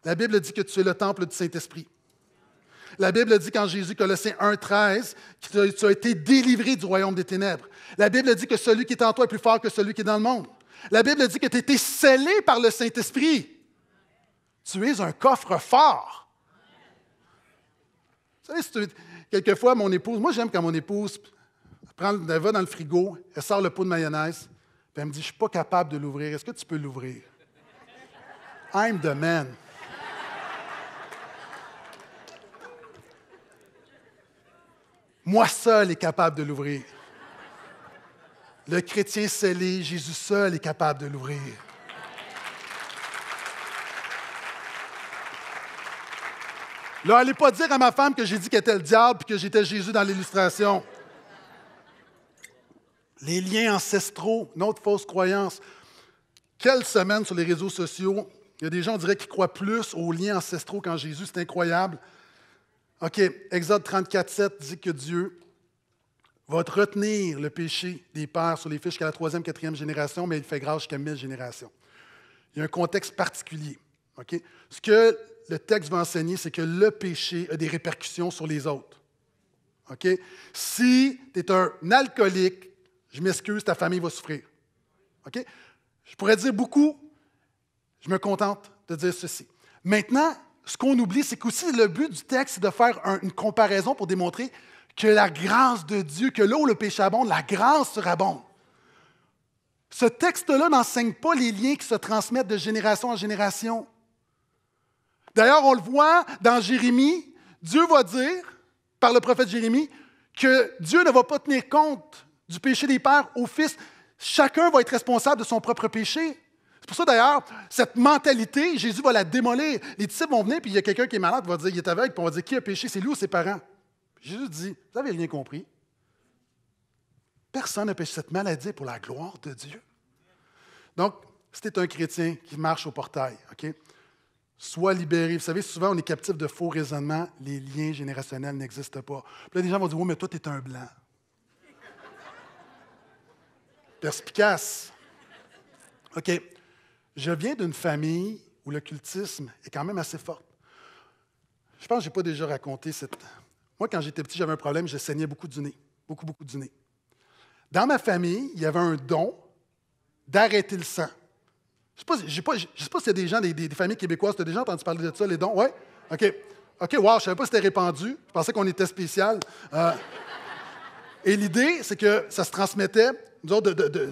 La Bible dit que tu es le temple du Saint-Esprit. La Bible dit quand Jésus, Colossiens 1.13, tu as été délivré du royaume des ténèbres. La Bible dit que celui qui est en toi est plus fort que celui qui est dans le monde. La Bible dit que tu as été scellé par le Saint-Esprit. Tu es un coffre fort. Vous savez, quelquefois, mon épouse, moi j'aime quand mon épouse prend, elle va dans le frigo, elle sort le pot de mayonnaise, puis elle me dit, je ne suis pas capable de l'ouvrir, est-ce que tu peux l'ouvrir? I'm the man. Moi seul est capable de l'ouvrir. Le chrétien scellé, Jésus seul est capable de l'ouvrir. Là, allez pas dire à ma femme que j'ai dit qu'elle était le diable et que j'étais Jésus dans l'illustration. Les liens ancestraux, notre fausse croyance. Quelle semaine sur les réseaux sociaux, il y a des gens, on dirait, qui croient plus aux liens ancestraux qu'en Jésus. C'est incroyable. OK, Exode 34, 7 dit que Dieu va retenir le péché des pères sur les fiches jusqu'à la troisième, quatrième génération, mais il fait grâce jusqu'à mille générations. Il y a un contexte particulier. Ok, Ce que le texte va enseigner, c'est que le péché a des répercussions sur les autres. Ok, Si tu es un alcoolique, je m'excuse, ta famille va souffrir. Ok, Je pourrais dire beaucoup, je me contente de dire ceci. Maintenant, ce qu'on oublie, c'est qu'aussi le but du texte, est de faire une comparaison pour démontrer que la grâce de Dieu, que là où le péché abonde, la grâce sera bonne. Ce texte-là n'enseigne pas les liens qui se transmettent de génération en génération. D'ailleurs, on le voit dans Jérémie, Dieu va dire, par le prophète Jérémie, que Dieu ne va pas tenir compte du péché des pères aux fils. Chacun va être responsable de son propre péché. C'est pour ça d'ailleurs, cette mentalité, Jésus va la démolir. Les disciples vont venir, puis il y a quelqu'un qui est malade, va dire, il est aveugle, puis on va dire, qui a péché, c'est lui ou ses parents? Jésus dit, vous avez rien compris. Personne n'a péché cette maladie pour la gloire de Dieu. Donc, c'était un chrétien qui marche au portail, OK? Sois libéré. Vous savez, souvent, on est captif de faux raisonnements. Les liens générationnels n'existent pas. Puis là, des gens vont dire, oui, mais toi, tu es un blanc. Perspicace. OK. Je viens d'une famille où l'occultisme est quand même assez fort. Je pense que je n'ai pas déjà raconté cette. Moi, quand j'étais petit, j'avais un problème, je saignais beaucoup du nez. Beaucoup, beaucoup du nez. Dans ma famille, il y avait un don d'arrêter le sang. Je ne sais pas, s'il y a des gens, des, familles québécoises, tu as déjà entendu parler de ça, les dons? Oui? OK. OK, wow, je ne savais pas si c'était répandu. Je pensais qu'on était spécial. Euh, et l'idée, c'est que ça se transmettait,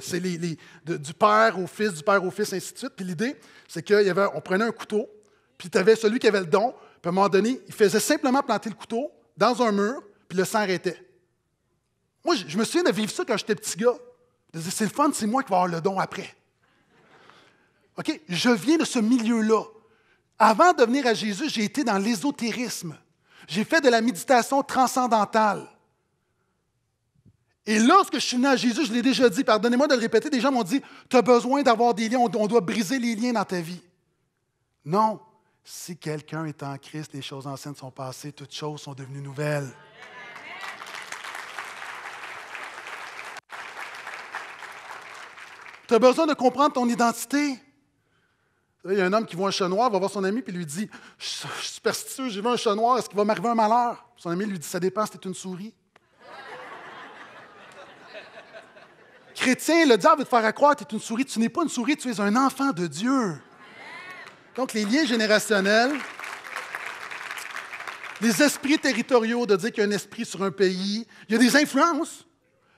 c'est du père au fils, du père au fils, ainsi de suite. Puis l'idée, c'est qu'on prenait un couteau, puis tu avais celui qui avait le don, puis à un moment donné, il faisait simplement planter le couteau dans un mur, puis le sang arrêtait. Moi, je, me souviens de vivre ça quand j'étais petit gars. c'est le fun, c'est moi qui vais avoir le don après. OK? Je viens de ce milieu-là. Avant de venir à Jésus, j'ai été dans l'ésotérisme. J'ai fait de la méditation transcendantale. Et lorsque je suis né à Jésus, je l'ai déjà dit, pardonnez-moi de le répéter, des gens m'ont dit, tu as besoin d'avoir des liens, on doit briser les liens dans ta vie. Non, si quelqu'un est en Christ, les choses anciennes sont passées, toutes choses sont devenues nouvelles. Tu as besoin de comprendre ton identité. Il y a un homme qui voit un chat noir, va voir son ami, puis lui dit Je suis superstitieux, j'ai vu un chat noir, est-ce qu'il va m'arriver un malheur Son ami lui dit Ça dépend c'est une souris. chrétien, le diable veut te faire accroître, que tu es une souris. Tu n'es pas une souris, tu es un enfant de Dieu. Donc, les liens générationnels, les esprits territoriaux, de dire qu'il y a un esprit sur un pays, il y a des influences,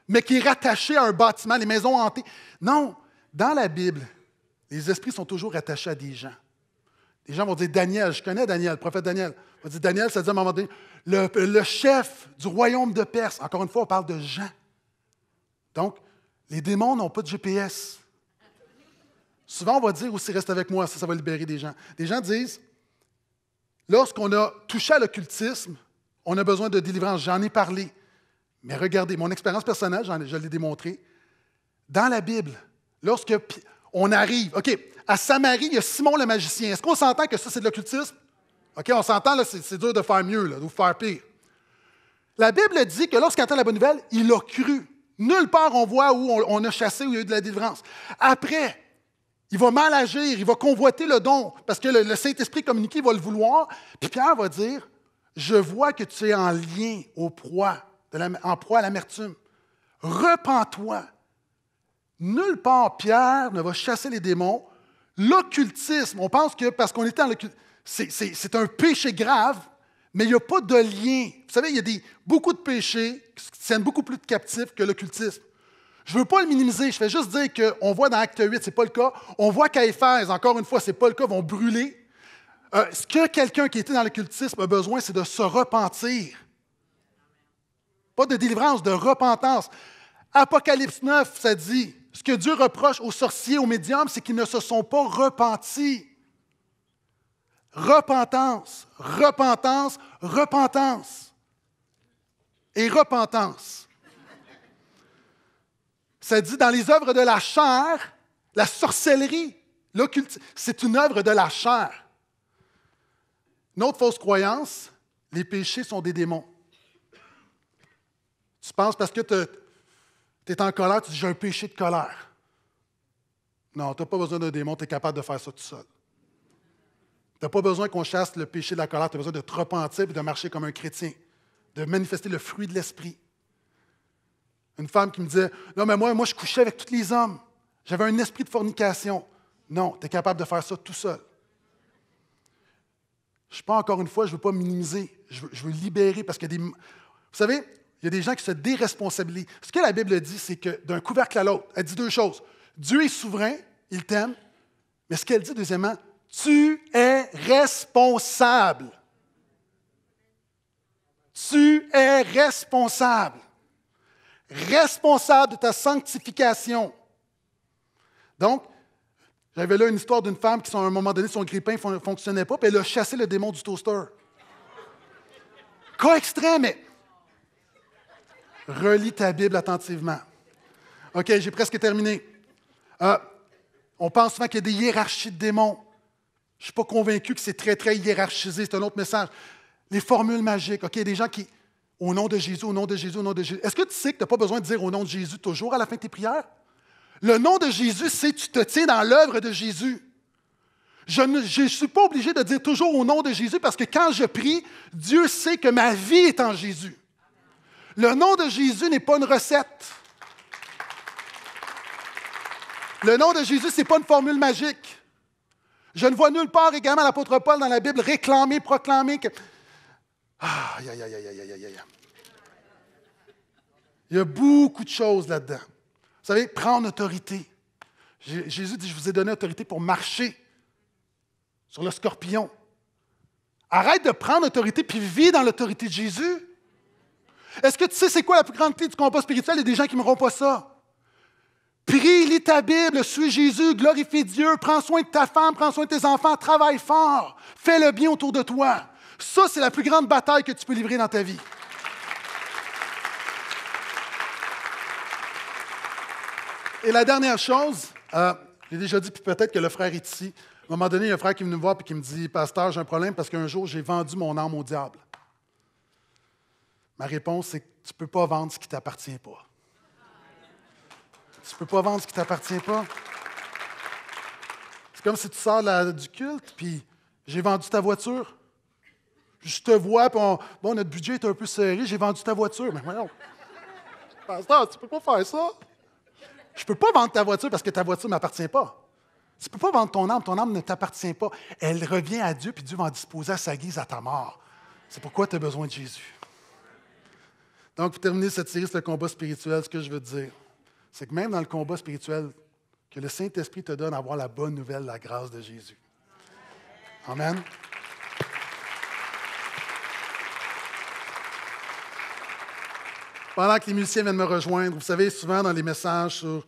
mais qui est rattaché à un bâtiment, les maisons hantées. Non, dans la Bible, les esprits sont toujours rattachés à des gens. Les gens vont dire Daniel, je connais Daniel, le prophète Daniel. On va dire Daniel, ça dit à un moment donné, le, le chef du royaume de Perse. Encore une fois, on parle de Jean. Donc, les démons n'ont pas de GPS. Souvent, on va dire aussi reste avec moi, ça, ça va libérer des gens. Des gens disent lorsqu'on a touché à l'occultisme, on a besoin de délivrance. J'en ai parlé. Mais regardez, mon expérience personnelle, je l'ai démontré. Dans la Bible, lorsque on arrive, OK, à Samarie, il y a Simon le magicien. Est-ce qu'on s'entend que ça, c'est de l'occultisme? OK, on s'entend, c'est dur de faire mieux, là, de faire pire. La Bible dit que lorsqu'il entend la bonne nouvelle, il a cru. Nulle part on voit où on, a chassé, où il y a eu de la délivrance. Après, il va mal agir, il va convoiter le don, parce que le, Saint-Esprit communiqué va le vouloir. Puis Pierre va dire Je vois que tu es en lien au proie, en proie à l'amertume. Repends-toi. Nulle part Pierre ne va chasser les démons. L'occultisme, on pense que parce qu'on est en occultisme, c'est un péché grave mais il n'y a pas de lien. Vous savez, il y a des, beaucoup de péchés qui tiennent beaucoup plus de captifs que l'occultisme. Je ne veux pas le minimiser, je fais juste dire qu'on voit dans Acte 8, ce n'est pas le cas. On voit qu'à Éphèse, encore une fois, ce n'est pas le cas, vont brûler. Euh, ce que quelqu'un qui était dans l'occultisme a besoin, c'est de se repentir. Pas de délivrance, de repentance. Apocalypse 9, ça dit, ce que Dieu reproche aux sorciers, aux médiums, c'est qu'ils ne se sont pas repentis repentance, repentance, repentance et repentance. Ça dit dans les œuvres de la chair, la sorcellerie, c'est une œuvre de la chair. Notre fausse croyance, les péchés sont des démons. Tu penses parce que tu es en colère, tu dis j'ai un péché de colère. Non, tu n'as pas besoin d'un démon, tu es capable de faire ça tout seul. Tu n'as pas besoin qu'on chasse le péché de la colère, tu as besoin de te repentir et de marcher comme un chrétien, de manifester le fruit de l'esprit. Une femme qui me disait Non, mais moi, moi, je couchais avec tous les hommes. J'avais un esprit de fornication. Non, tu es capable de faire ça tout seul. Je ne pas encore une fois, je ne veux pas minimiser. Je veux, veux libérer parce que des. Vous savez, il y a des gens qui se déresponsabilisent. Ce que la Bible dit, c'est que d'un couvercle à l'autre, elle dit deux choses. Dieu est souverain, il t'aime. Mais ce qu'elle dit, deuxièmement, tu es responsable. Tu es responsable. Responsable de ta sanctification. Donc, j'avais là une histoire d'une femme qui, à un moment donné, son grippin ne fonctionnait pas, puis elle a chassé le démon du toaster. Cas extrême, mais relis ta Bible attentivement. OK, j'ai presque terminé. Euh, on pense souvent qu'il y a des hiérarchies de démons. Je ne suis pas convaincu que c'est très, très hiérarchisé. C'est un autre message. Les formules magiques, OK? Des gens qui, au nom de Jésus, au nom de Jésus, au nom de Jésus. Est-ce que tu sais que tu n'as pas besoin de dire au nom de Jésus toujours à la fin de tes prières? Le nom de Jésus, c'est tu te tiens dans l'œuvre de Jésus. Je ne suis pas obligé de dire toujours au nom de Jésus parce que quand je prie, Dieu sait que ma vie est en Jésus. Le nom de Jésus n'est pas une recette. Le nom de Jésus, ce n'est pas une formule magique. Je ne vois nulle part également l'apôtre Paul dans la Bible réclamer, proclamer que... Ah, aïe, aïe, aïe, aïe, aïe, aïe. Il y a beaucoup de choses là-dedans. Vous savez, prendre autorité. Jésus dit, je vous ai donné autorité pour marcher sur le scorpion. Arrête de prendre autorité puis vis dans l'autorité de Jésus. Est-ce que tu sais c'est quoi la plus grande clé du combat spirituel? Il y a des gens qui ne me pas ça. Prie, lis ta Bible, suis Jésus, glorifie Dieu, prends soin de ta femme, prends soin de tes enfants, travaille fort, fais le bien autour de toi. Ça, c'est la plus grande bataille que tu peux livrer dans ta vie. Et la dernière chose, euh, j'ai déjà dit, puis peut-être que le frère est ici. À un moment donné, il y a un frère qui vient me voir et qui me dit Pasteur, j'ai un problème parce qu'un jour, j'ai vendu mon âme au diable. Ma réponse, c'est que tu ne peux pas vendre ce qui ne t'appartient pas. Tu ne peux pas vendre ce qui t'appartient pas. C'est comme si tu sors du culte, puis j'ai vendu ta voiture. Je te vois, puis bon, notre budget est un peu serré, j'ai vendu ta voiture. Mais voyons, pasteur, tu ne peux pas faire ça. Je ne peux pas vendre ta voiture parce que ta voiture ne m'appartient pas. Tu ne peux pas vendre ton âme, ton âme ne t'appartient pas. Elle revient à Dieu, puis Dieu va en disposer à sa guise à ta mort. C'est pourquoi tu as besoin de Jésus. Donc, pour terminer cette série c'est le combat spirituel, ce que je veux dire, c'est que même dans le combat spirituel, que le Saint-Esprit te donne à avoir la bonne nouvelle, la grâce de Jésus. Amen. Pendant que les musiciens viennent me rejoindre, vous savez, souvent dans les messages sur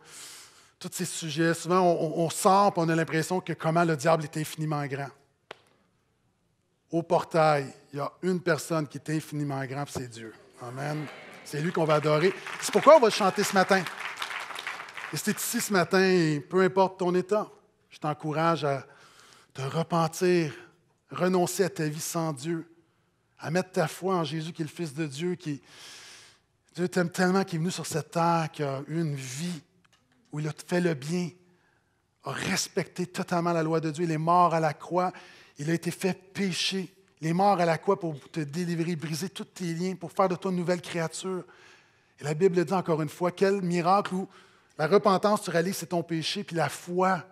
tous ces sujets, souvent on, sort et on a l'impression que comment le diable est infiniment grand. Au portail, il y a une personne qui est infiniment grand, c'est Dieu. Amen. C'est lui qu'on va adorer. C'est pourquoi on va chanter ce matin restez ici ce matin, peu importe ton état, je t'encourage à te repentir, renoncer à ta vie sans Dieu, à mettre ta foi en Jésus qui est le Fils de Dieu, qui Dieu t'aime tellement qu'il est venu sur cette terre, qu'il a eu une vie où il a fait le bien, a respecté totalement la loi de Dieu, il est mort à la croix, il a été fait péché, il est mort à la croix pour te délivrer, briser tous tes liens, pour faire de toi une nouvelle créature. Et la Bible dit encore une fois, quel miracle où la repentance, tu réalises c'est ton péché, puis la foi,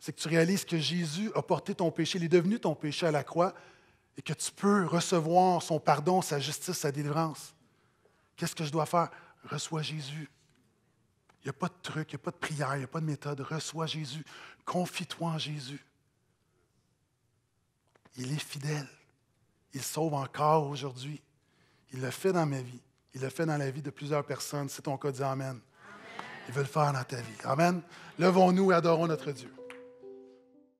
c'est que tu réalises que Jésus a porté ton péché, il est devenu ton péché à la croix, et que tu peux recevoir son pardon, sa justice, sa délivrance. Qu'est-ce que je dois faire? Reçois Jésus. Il n'y a pas de truc, il n'y a pas de prière, il n'y a pas de méthode. Reçois Jésus. Confie-toi en Jésus. Il est fidèle. Il sauve encore aujourd'hui. Il le fait dans ma vie. Il le fait dans la vie de plusieurs personnes. C'est ton cas, dit Amen il veut le faire dans ta vie. Amen. Levons-nous et adorons notre Dieu.